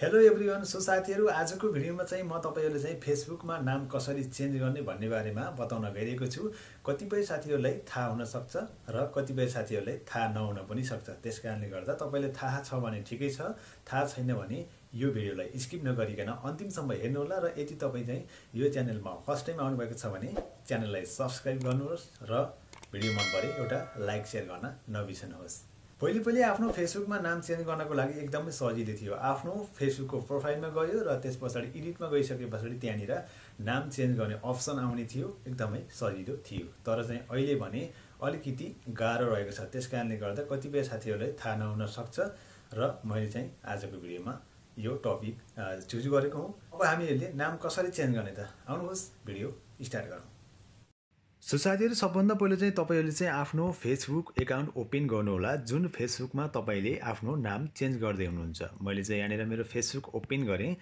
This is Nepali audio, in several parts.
हेलो एभ्रिवान सो साथीहरू आजको भिडियोमा चाहिँ म तपाईँहरूले चाहिँ फेसबुकमा नाम कसरी चेन्ज गर्ने भन्ने बारेमा बताउन गइरहेको छु कतिपय साथीहरूलाई थाहा हुनसक्छ र कतिपय साथीहरूलाई थाहा नहुन पनि सक्छ त्यस कारणले गर्दा तपाईँले थाहा छ भने ठिकै छ थाहा छैन भने यो भिडियोलाई स्किप नगरिकन अन्तिमसम्म हेर्नुहोला र यदि तपाईँ चाहिँ यो च्यानलमा फर्स्ट टाइम आउनुभएको छ भने च्यानललाई सब्सक्राइब गर्नुहोस् र भिडियो मन परे एउटा लाइक सेयर गर्न नबिर्सनुहोस् पहिले पहिले आफ्नो फेसबुकमा नाम चेन्ज गर्नको लागि एकदमै सजिलो थियो आफ्नो फेसबुकको प्रोफाइलमा गयो र त्यस पछाडि एडिटमा गइसके पछाडि त्यहाँनिर नाम चेन्ज गर्ने अप्सन आउने थियो एकदमै सजिलो थियो तर चाहिँ अहिले भने अलिकति गाह्रो रहेको छ त्यस कारणले गर्दा कतिपय साथीहरूलाई थाहा नहुन सक्छ र मैले चाहिँ आजको भिडियोमा यो टपिक चुज गरेको हुँ अब हामीहरूले नाम कसरी चेन्ज गर्ने त आउनुहोस् भिडियो स्टार्ट गरौँ सो साथीहरू सबभन्दा पहिलो चाहिँ तपाईँहरूले चाहिँ आफ्नो फेसबुक एकाउन्ट ओपन गर्नुहोला जुन फेसबुकमा तपाईँले आफ्नो नाम चेन्ज गर्दै हुनुहुन्छ मैले चाहिँ यहाँनिर मेरो फेसबुक ओपन गरेँ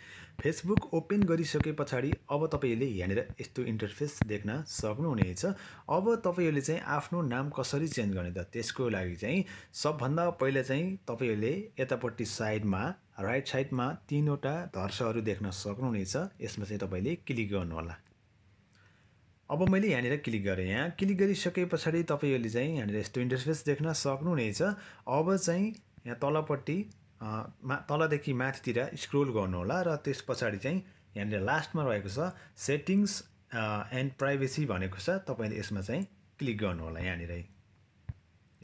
फेसबुक ओपन गरिसके पछाडि अब तपाईँहरूले यहाँनिर यस्तो इन्टरफेस देख्न सक्नुहुनेछ अब तपाईँहरूले चाहिँ आफ्नो नाम कसरी चेन्ज गर्ने त त्यसको लागि चाहिँ सबभन्दा पहिला चाहिँ तपाईँहरूले यतापट्टि साइडमा राइट साइडमा तिनवटा धर्सहरू देख्न सक्नुहुनेछ यसमा चाहिँ तपाईँले क्लिक गर्नुहोला अब मैले यहाँनिर क्लिक गरेँ यहाँ क्लिक गरिसके पछाडि तपाईँहरूले चाहिँ यहाँनिर यस्तो इन्टरफेस देख्न सक्नुहुनेछ अब चाहिँ यहाँ तलपट्टि मा तलदेखि माथितिर स्क्रोल गर्नुहोला र त्यस पछाडि चाहिँ यहाँनिर लास्टमा रहेको छ सेटिङ्स एन्ड प्राइभेसी भनेको छ तपाईँले यसमा चाहिँ क्लिक गर्नुहोला यहाँनिरै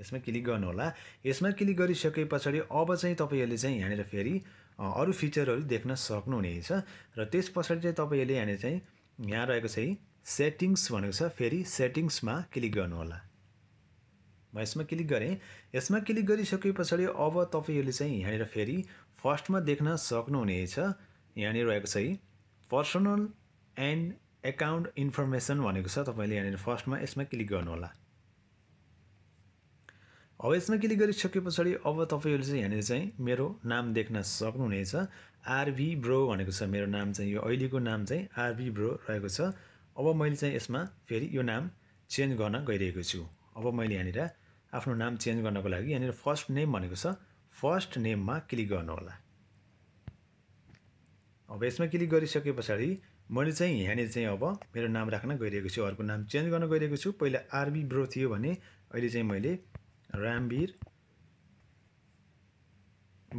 यसमा क्लिक गर्नुहोला यसमा क्लिक गरिसके पछाडि अब चाहिँ तपाईँहरूले चाहिँ यहाँनिर फेरि अरू फिचरहरू देख्न सक्नुहुनेछ र त्यस पछाडि चाहिँ तपाईँहरूले यहाँनिर चाहिँ यहाँ रहेको चाहिँ सेटिङ्स भनेको छ फेरि सेटिङ्समा क्लिक गर्नुहोला म यसमा क्लिक गरेँ यसमा क्लिक गरिसके पछाडि अब तपाईँहरूले चाहिँ यहाँनिर फेरि फर्स्टमा देख्न सक्नुहुनेछ यहाँनिर रहेको छ है पर्सनल एन्ड एकाउन्ट इन्फर्मेसन भनेको छ तपाईँले यहाँनिर फर्स्टमा यसमा क्लिक गर्नुहोला अब यसमा क्लिक गरिसके पछाडि अब तपाईँहरूले चाहिँ यहाँनिर चाहिँ मेरो नाम देख्न सक्नुहुनेछ आरभी ब्रो भनेको छ मेरो नाम चाहिँ यो अहिलेको नाम चाहिँ आरभी ब्रो रहेको छ अब मैले चाहिँ यसमा फेरि यो नाम चेन्ज गर्न गइरहेको छु अब मैले यहाँनिर आफ्नो नाम चेन्ज गर्नको लागि यहाँनिर फर्स्ट नेम भनेको छ फर्स्ट नेममा क्लिक गर्नुहोला अब यसमा क्लिक गरिसके पछाडि मैले चाहिँ यहाँनिर चाहिँ अब मेरो नाम राख्न गइरहेको छु अर्को नाम चेन्ज गर्न गइरहेको छु पहिला आरबी ब्रो थियो भने अहिले चाहिँ मैले रामवीर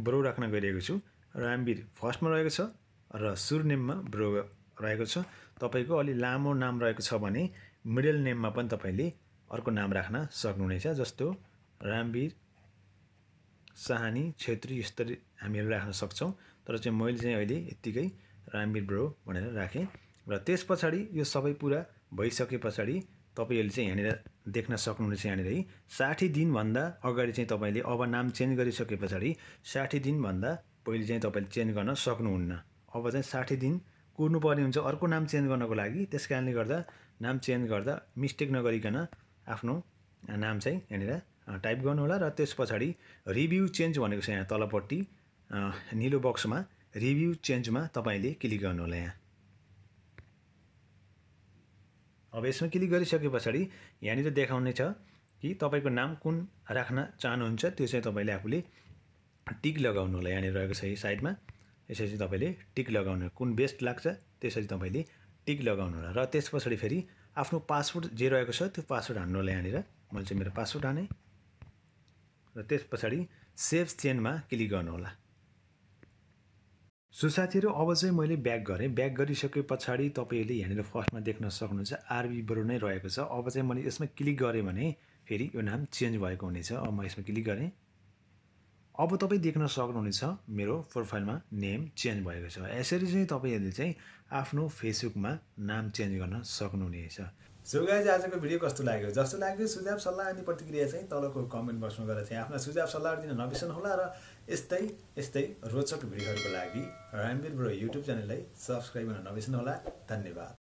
ब्रो राख्न गइरहेको छु रामवीर फर्स्टमा रहेको छ र सुरनेममा ब्रो रहेको छ तपाईँको अलि लामो नाम रहेको छ भने मिडल नेममा पनि तपाईँले अर्को नाम राख्न सक्नुहुनेछ जस्तो रामवीर साहनी छेत्री यस्तरी हामीहरू राख्न सक्छौँ तर चाहिँ मैले चाहिँ अहिले यत्तिकै रामवीर ब्रो भनेर राखेँ र त्यस पछाडि यो सबै पुरा भइसके पछाडि तपाईँहरूले चाहिँ यहाँनिर देख्न सक्नुहुनेछ यहाँनिर है साठी दिनभन्दा अगाडि चाहिँ तपाईँले अब नाम चेन्ज गरिसके पछाडि साठी दिनभन्दा पहिले चाहिँ तपाईँले चेन्ज गर्न सक्नुहुन्न अब चाहिँ साठी दिन कुर्नुपर्ने हुन्छ अर्को नाम चेन्ज गर्नको लागि त्यस कारणले गर्दा नाम चेन्ज गर्दा मिस्टेक नगरिकन आफ्नो नाम चाहिँ यहाँनिर टाइप गर्नुहोला र त्यस पछाडि रिभ्यू चेन्ज भनेको छ यहाँ तलपट्टि निलो बक्समा रिभ्यू चेन्जमा तपाईँले क्लिक गर्नुहोला यहाँ अब यसमा क्लिक गरिसके पछाडि यहाँनिर देखाउने छ कि तपाईँको नाम कुन राख्न चाहनुहुन्छ त्यो चाहिँ तपाईँले आफूले टिक लगाउनु होला यहाँनिर रहेको छ यो साइडमा यसरी तपाईँले टिक लगाउनु कुन बेस्ट लाग्छ त्यसरी तपाईँले टिक लगाउनु होला र त्यस पछाडि फेरि आफ्नो पासवर्ड जे रहेको छ त्यो पासवर्ड हान्नु होला यहाँनिर मैले चाहिँ मेरो पासवर्ड हाने र त्यस पछाडि सेभ चेनमा क्लिक गर्नुहोला सो साथीहरू अब चाहिँ मैले ब्याक गरेँ ब्याक गरिसके पछाडि तपाईँहरूले यहाँनिर फर्स्टमा देख्न सक्नुहुन्छ आरबीबाट नै रहेको छ अब चाहिँ मैले यसमा क्लिक गरेँ भने फेरि यो नाम चेन्ज भएको हुनेछ अब म यसमा क्लिक गरेँ अब तपाईँ देख्न सक्नुहुनेछ मेरो प्रोफाइलमा नेम चेन्ज भएको छ यसरी चाहिँ तपाईँहरूले चाहिँ आफ्नो फेसबुकमा नाम चेन्ज गर्न सक्नुहुनेछ सो गाइज आजको भिडियो कस्तो लाग्यो जस्तो लाग्यो सुझाव सल्लाह अनि प्रतिक्रिया चाहिँ तलको कमेन्ट बक्समा गएर चाहिँ आफ्नो सुझाव सल्लाह दिन होला र यस्तै यस्तै रोचक भिडियोहरूको लागि रामवीर ब्रो युट्युब च्यानललाई सब्सक्राइब गर्न होला धन्यवाद